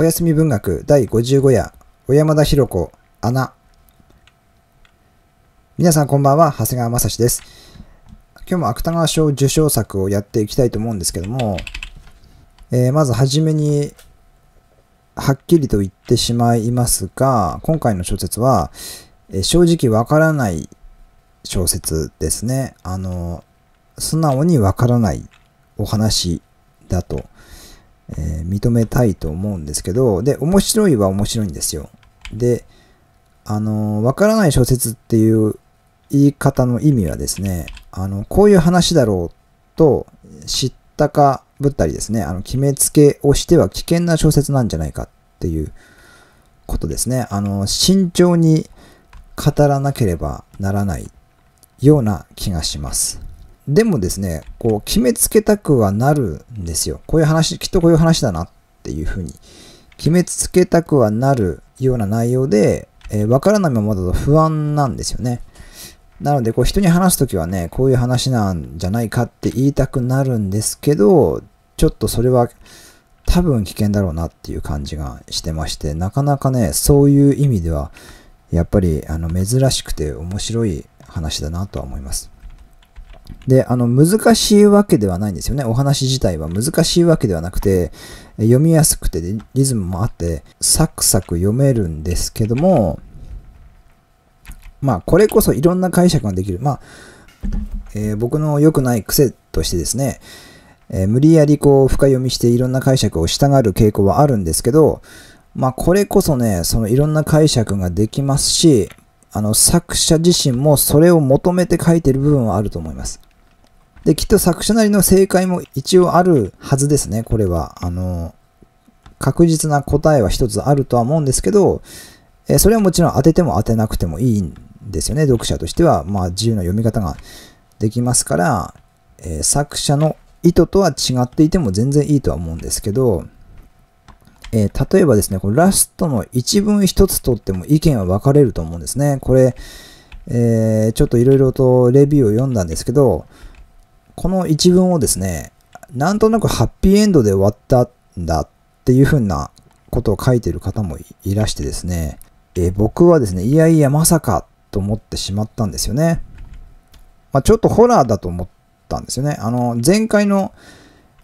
おやすみ文学第55夜、小山田博子、アナ。皆さんこんばんは、長谷川雅史です。今日も芥川賞受賞作をやっていきたいと思うんですけども、えー、まずはじめに、はっきりと言ってしまいますが、今回の小説は、えー、正直わからない小説ですね。あの、素直にわからないお話だと。えー、認めたいと思うんですけど、で、面白いは面白いんですよ。で、あの、わからない小説っていう言い方の意味はですね、あの、こういう話だろうと知ったかぶったりですね、あの、決めつけをしては危険な小説なんじゃないかっていうことですね。あの、慎重に語らなければならないような気がします。でもですね、こう決めつけたくはなるんですよ。こういう話、きっとこういう話だなっていうふうに。決めつけたくはなるような内容で、えー、分からないままだと不安なんですよね。なので、こう人に話すときはね、こういう話なんじゃないかって言いたくなるんですけど、ちょっとそれは多分危険だろうなっていう感じがしてまして、なかなかね、そういう意味では、やっぱりあの珍しくて面白い話だなとは思います。で、あの、難しいわけではないんですよね。お話自体は難しいわけではなくて、読みやすくて、リズムもあって、サクサク読めるんですけども、まあ、これこそいろんな解釈ができる。まあ、えー、僕の良くない癖としてですね、えー、無理やりこう深読みしていろんな解釈をしたがる傾向はあるんですけど、まあこれこそね、そのいろんな解釈ができますし、あの、作者自身もそれを求めて書いてる部分はあると思います。で、きっと作者なりの正解も一応あるはずですね、これは。あの、確実な答えは一つあるとは思うんですけど、えそれはもちろん当てても当てなくてもいいんですよね、読者としては。まあ、自由な読み方ができますから、えー、作者の意図とは違っていても全然いいとは思うんですけど、えー、例えばですね、これラストの一文一つとっても意見は分かれると思うんですね。これ、えー、ちょっといろいろとレビューを読んだんですけど、この一文をですね、なんとなくハッピーエンドで終わったんだっていうふうなことを書いてる方もいらしてですね、えー、僕はですね、いやいやまさかと思ってしまったんですよね。まあ、ちょっとホラーだと思ったんですよね。あの、前回の、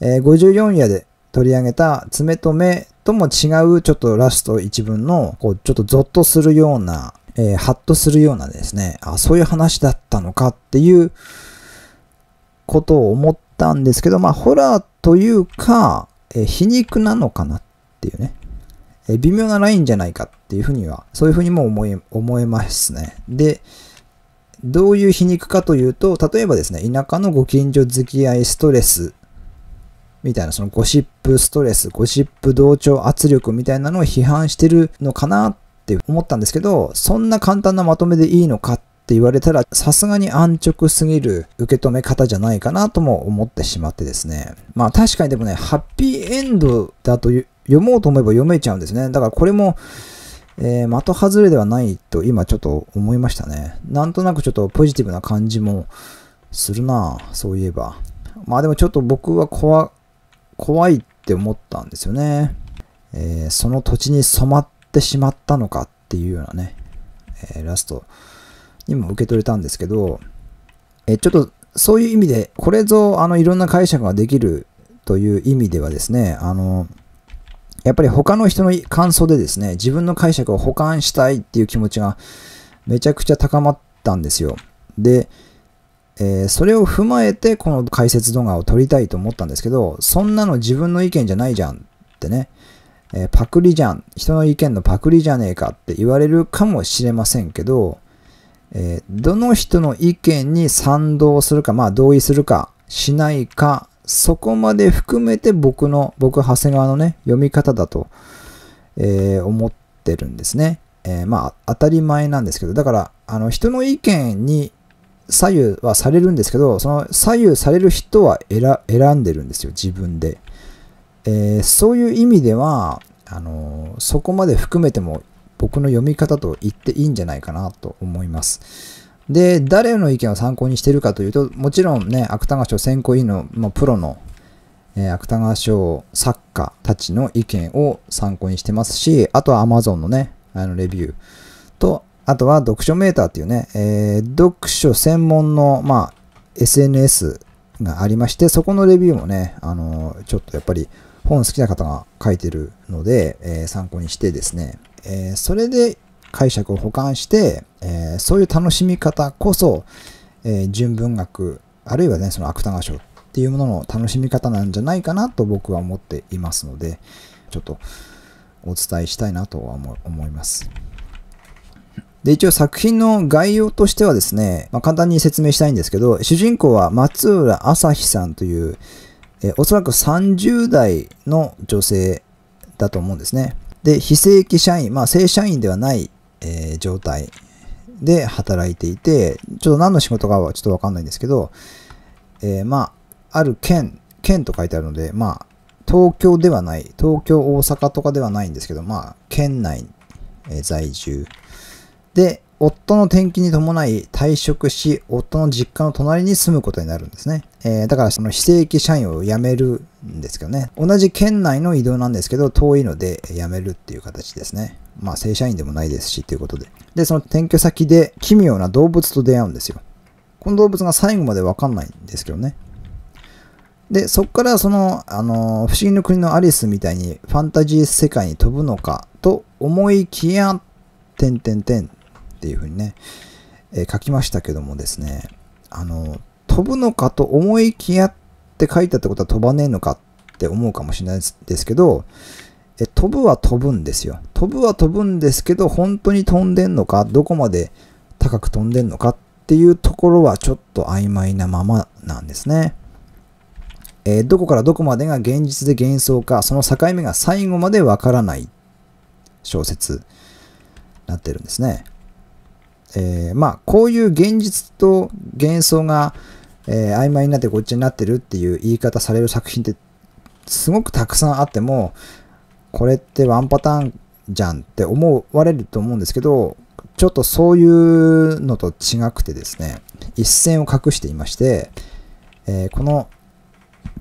えー、54夜で取り上げた爪と目とも違う、ちょっとラスト一文の、こう、ちょっとゾッとするような、えー、ハッとするようなですね、あ、そういう話だったのかっていうことを思ったんですけど、まあ、ホラーというか、えー、皮肉なのかなっていうね、えー、微妙なラインじゃないかっていうふうには、そういうふうにも思い、思えますね。で、どういう皮肉かというと、例えばですね、田舎のご近所付き合いストレスみたいな、そのゴシップストレス、ゴシップ同調圧力みたいなのを批判してるのかなって思ったんですけど、そんな簡単なまとめでいいのかって言われたら、さすがに安直すぎる受け止め方じゃないかなとも思ってしまってですね。まあ確かにでもね、ハッピーエンドだと読もうと思えば読めちゃうんですね。だからこれも、えー、的外れではないと今ちょっと思いましたね。なんとなくちょっとポジティブな感じもするなそういえば。まあでもちょっと僕は怖怖いって思ったんですよね。えー、その土地に染まってしまったのかっていうようなね、えー、ラストにも受け取れたんですけど、えー、ちょっとそういう意味で、これぞ、あの、いろんな解釈ができるという意味ではですね、あの、やっぱり他の人の感想でですね、自分の解釈を補完したいっていう気持ちがめちゃくちゃ高まったんですよ。で、えー、それを踏まえてこの解説動画を撮りたいと思ったんですけど、そんなの自分の意見じゃないじゃんってね、えー、パクリじゃん、人の意見のパクリじゃねえかって言われるかもしれませんけど、えー、どの人の意見に賛同するか、まあ同意するか、しないか、そこまで含めて僕の、僕、長谷川のね、読み方だと、え思ってるんですね。えまあ当たり前なんですけど、だから、あの人の意見に左右はされるんですけど、その左右される人は選んでるんですよ、自分で。えー、そういう意味では、あのー、そこまで含めても僕の読み方と言っていいんじゃないかなと思います。で、誰の意見を参考にしてるかというと、もちろんね、芥川賞選考委員の、まあ、プロの、えー、芥川賞作家たちの意見を参考にしてますし、あとは Amazon のね、あのレビューと、あとは読書メーターっていうね、えー、読書専門の、まあ、SNS がありまして、そこのレビューもね、あのー、ちょっとやっぱり本好きな方が書いてるので、えー、参考にしてですね、えそれで解釈を保管して、えそういう楽しみ方こそ、え純文学、あるいはね、その芥川賞っていうものの楽しみ方なんじゃないかなと僕は思っていますので、ちょっとお伝えしたいなとは思います。で、一応作品の概要としてはですね、まあ、簡単に説明したいんですけど、主人公は松浦朝日さんという、えおそらく30代の女性だと思うんですね。で、非正規社員、まあ正社員ではない、えー、状態で働いていて、ちょっと何の仕事かはちょっとわかんないんですけど、えー、まあ、ある県、県と書いてあるので、まあ、東京ではない、東京、大阪とかではないんですけど、まあ、県内、え在住で、夫の転勤に伴い退職し、夫の実家の隣に住むことになるんですね。えー、だからその非正規社員を辞めるんですけどね。同じ県内の移動なんですけど、遠いので辞めるっていう形ですね。まあ正社員でもないですしということで。で、その転居先で奇妙な動物と出会うんですよ。この動物が最後までわかんないんですけどね。で、そこからその、あの、不思議の国のアリスみたいにファンタジー世界に飛ぶのかと思いきや、てんてんてんっていうふうにね、えー、書きましたけどもですね、あの、飛ぶのかと思いきやって書いたってことは飛ばねえのかって思うかもしれないですけど、え飛ぶは飛ぶんですよ。飛ぶは飛ぶんですけど、本当に飛んでんのか、どこまで高く飛んでんのかっていうところはちょっと曖昧なままなんですね。えー、どこからどこまでが現実で幻想か、その境目が最後までわからない小説になってるんですね。えー、まあ、こういう現実と幻想が、えー、曖昧になってこっちになってるっていう言い方される作品ってすごくたくさんあっても、これってワンパターンじゃんって思われると思うんですけど、ちょっとそういうのと違くてですね、一線を隠していまして、えー、この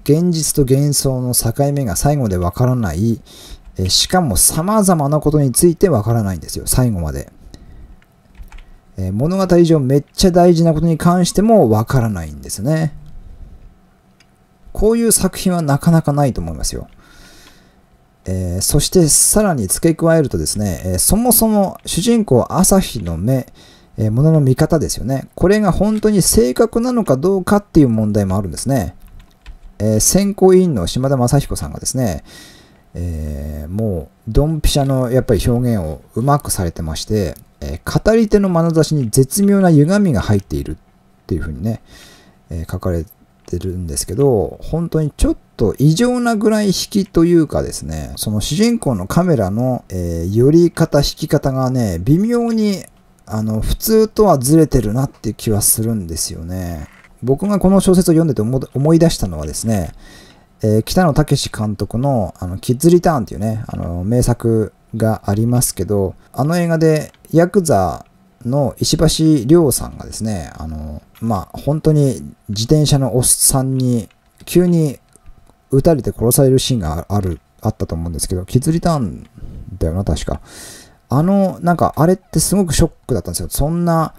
現実と幻想の境目が最後でわからない、えー、しかも様々なことについてわからないんですよ、最後まで。えー、物語上めっちゃ大事なことに関してもわからないんですね。こういう作品はなかなかないと思いますよ。えー、そしてさらに付け加えるとですね、えー、そもそも主人公朝日の目、えー、ものの見方ですよね。これが本当に正確なのかどうかっていう問題もあるんですね。え選考委員の島田正彦さんがですね、えー、もう、ドンピシャのやっぱり表現をうまくされてまして、えー、語り手の眼差しに絶妙な歪みが入っているっていうふうにね、えー、書かれてるんですけど、本当にちょっと異常なぐらい引きというかですね、その主人公のカメラの、え寄り方、引き方がね、微妙にあの、普通とはずれてるなっていう気はするんですよね。僕がこの小説を読んでて思い出したのはですね、えー、北野武監督のあのキッズリターンっていうね、あの名作がありますけど、あの映画でヤクザの石橋亮さんがですね、あの、まあ、本当に自転車のおっさんに急に撃たれて殺されるシーンがある、あったと思うんですけど、キッズリターンだよな、確か。あの、なんかあれってすごくショックだったんですよ。そんな、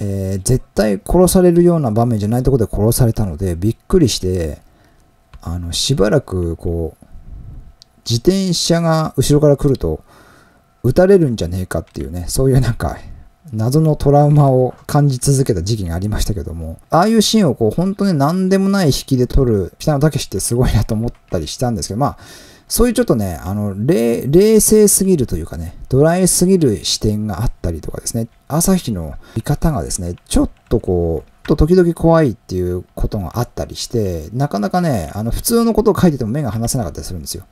えー、絶対殺されるような場面じゃないとこで殺されたので、びっくりして、あの、しばらく、こう、自転車が後ろから来ると、撃たれるんじゃねえかっていうね、そういうなんか、謎のトラウマを感じ続けた時期がありましたけども、ああいうシーンをこう、本当に何でもない引きで撮る北野武ってすごいなと思ったりしたんですけど、まあ、そういうちょっとね、あの、冷静すぎるというかね、ドライすぎる視点があったりとかですね、朝日の見方がですね、ちょっとこう、と時々怖いっていうことがあったりして、なかなかね、あの、普通のことを書いてても目が離せなかったりするんですよ。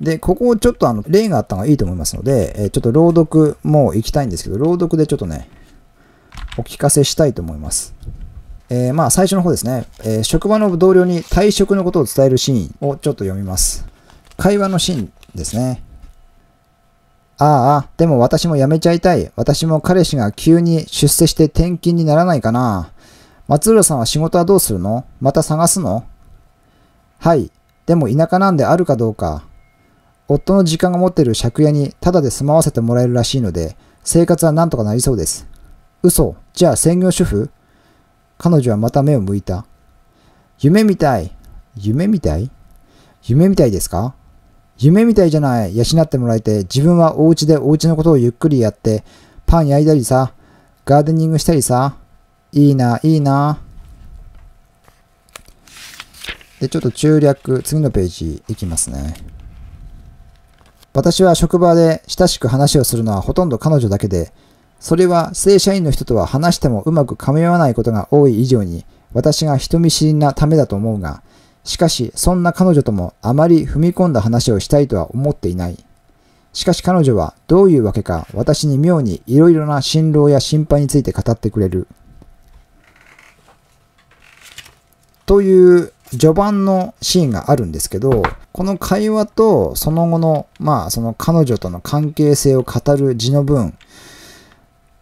で、ここをちょっとあの、例があった方がいいと思いますので、えちょっと朗読も行きたいんですけど、朗読でちょっとね、お聞かせしたいと思います。えー、まあ、最初の方ですね、えー、職場の同僚に退職のことを伝えるシーンをちょっと読みます。会話のシーンですね。ああ、でも私も辞めちゃいたい。私も彼氏が急に出世して転勤にならないかな。松浦さんは仕事はどうするのまた探すのはい。でも田舎なんであるかどうか。夫の時間が持ってる借家にタダで住まわせてもらえるらしいので、生活はなんとかなりそうです。嘘。じゃあ専業主婦彼女はまた目を向いた。夢みたい。夢みたい夢みたいですか夢みたいじゃない。養ってもらえて、自分はお家でお家のことをゆっくりやって、パン焼いたりさ、ガーデニングしたりさ、いいな、いいな。で、ちょっと中略、次のページいきますね。私は職場で親しく話をするのはほとんど彼女だけで、それは正社員の人とは話してもうまく噛み合わないことが多い以上に、私が人見知りなためだと思うが、しかし、そんな彼女ともあまり踏み込んだ話をしたいとは思っていない。しかし彼女はどういうわけか私に妙に色々な心労や心配について語ってくれる。という序盤のシーンがあるんですけど、この会話とその後の、まあその彼女との関係性を語る字の文、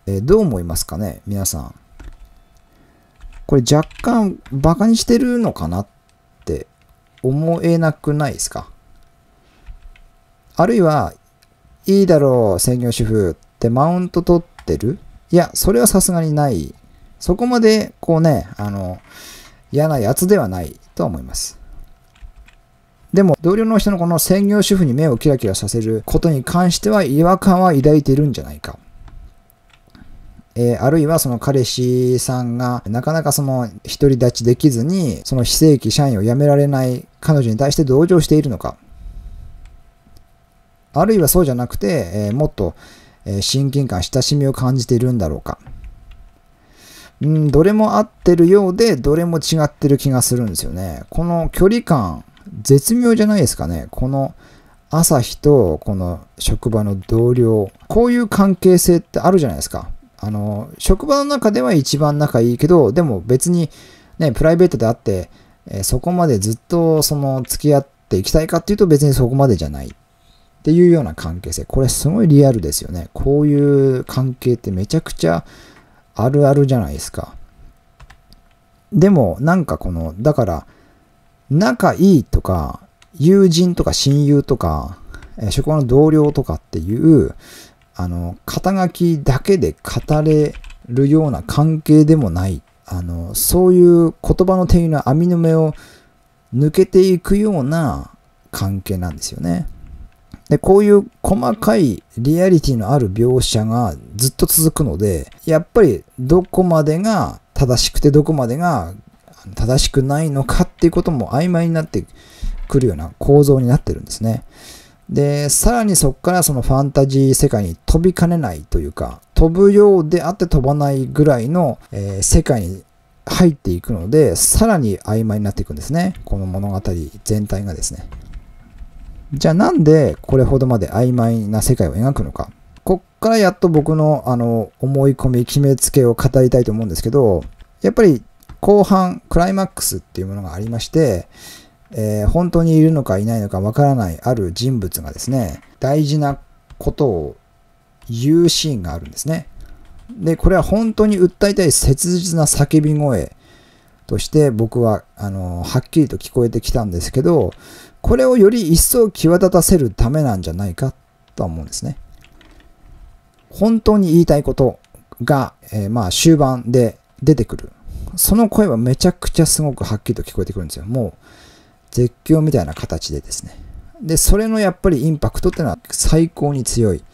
えー、どう思いますかね皆さん。これ若干バカにしてるのかなって思えなくないですかあるいは、いいだろう、専業主婦ってマウント取ってるいや、それはさすがにない。そこまで、こうね、あの、嫌なやつではないと思います。でも、同僚の人のこの専業主婦に目をキラキラさせることに関しては違和感は抱いているんじゃないか。えー、あるいはその彼氏さんがなかなかその独り立ちできずに、その非正規社員を辞められない彼女に対して同情しているのか。あるいはそうじゃなくて、えー、もっと、え親近感、親しみを感じているんだろうか。うん、どれも合ってるようで、どれも違ってる気がするんですよね。この距離感、絶妙じゃないですかね。この朝日とこの職場の同僚、こういう関係性ってあるじゃないですか。あの、職場の中では一番仲いいけど、でも別にね、プライベートであって、えそこまでずっとその付き合っていきたいかっていうと別にそこまでじゃないっていうような関係性。これすごいリアルですよね。こういう関係ってめちゃくちゃあるあるじゃないですか。でも、なんかこの、だから、仲いいとか、友人とか親友とか、え職場の同僚とかっていう、あの、肩書きだけで語れるような関係でもない、あの、そういう言葉の定義の網の目を抜けていくような関係なんですよね。で、こういう細かいリアリティのある描写がずっと続くので、やっぱりどこまでが正しくてどこまでが正しくないのかっていうことも曖昧になってくるような構造になってるんですね。で、さらにそこからそのファンタジー世界に飛びかねないというか、飛ぶようであって飛ばないぐらいの、えー、世界に入っていくので、さらに曖昧になっていくんですね。この物語全体がですね。じゃあなんでこれほどまで曖昧な世界を描くのか。こっからやっと僕のあの思い込み、決めつけを語りたいと思うんですけど、やっぱり後半、クライマックスっていうものがありまして、えー、本当にいるのかいないのかわからないある人物がですね、大事なことを言うシーンがあるんですね。で、これは本当に訴えたい切実な叫び声として僕は、あの、はっきりと聞こえてきたんですけど、これをより一層際立たせるためなんじゃないかとは思うんですね。本当に言いたいことが、えー、まあ終盤で出てくる。その声はめちゃくちゃすごくはっきりと聞こえてくるんですよ。もう絶叫みたいな形でですね。で、それのやっぱりインパクトっていうのは最高に強い、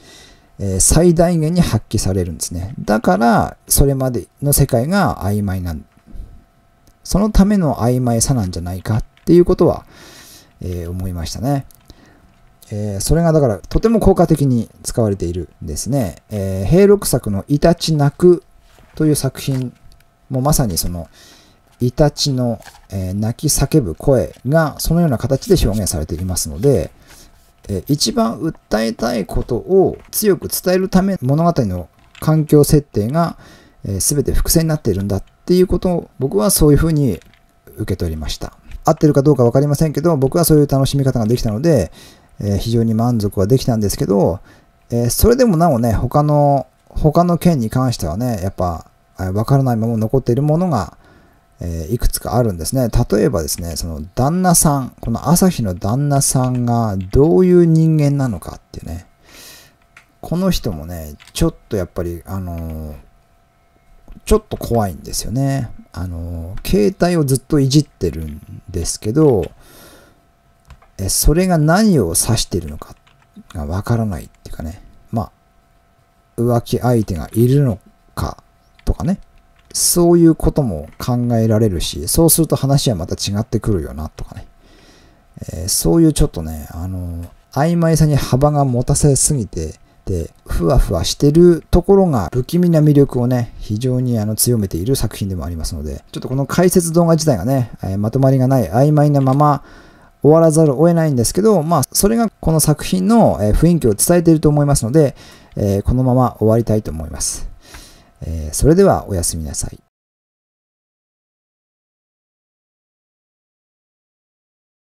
えー、最大限に発揮されるんですね。だから、それまでの世界が曖昧なんそのための曖昧さなんじゃないかっていうことは、えー、思いましたね。えー、それがだからとても効果的に使われているんですね。えー、平六作のイタチ泣くという作品もまさにそのイタチの、えー、泣き叫ぶ声がそのような形で表現されていますので、え一番訴えたいことを強く伝えるため物語の環境設定が、え全て伏線になっているんだっていうことを僕はそういうふうに受け取りました。合ってるかどうか分かりませんけど、僕はそういう楽しみ方ができたので、えー、非常に満足はできたんですけど、えー、それでもなおね、他の、他の件に関してはね、やっぱ、わからないまま残っているものが、えー、いくつかあるんですね。例えばですね、その旦那さん、この朝日の旦那さんがどういう人間なのかっていうね、この人もね、ちょっとやっぱり、あのーちょっと怖いんですよね。あの、携帯をずっといじってるんですけど、えそれが何を指してるのかがわからないっていうかね。まあ、浮気相手がいるのかとかね。そういうことも考えられるし、そうすると話はまた違ってくるよなとかね。えー、そういうちょっとね、あの、曖昧さに幅が持たせすぎて、て、ふわふわしてるところが不気味な魅力をね、非常にあの強めている作品でもありますので、ちょっとこの解説動画自体がね、えまとまりがない曖昧なまま、終わらざるを得ないんですけど、まあ、それがこの作品の雰囲気を伝えていると思いますので、えこのまま終わりたいと思います。えそれではおやすみなさい。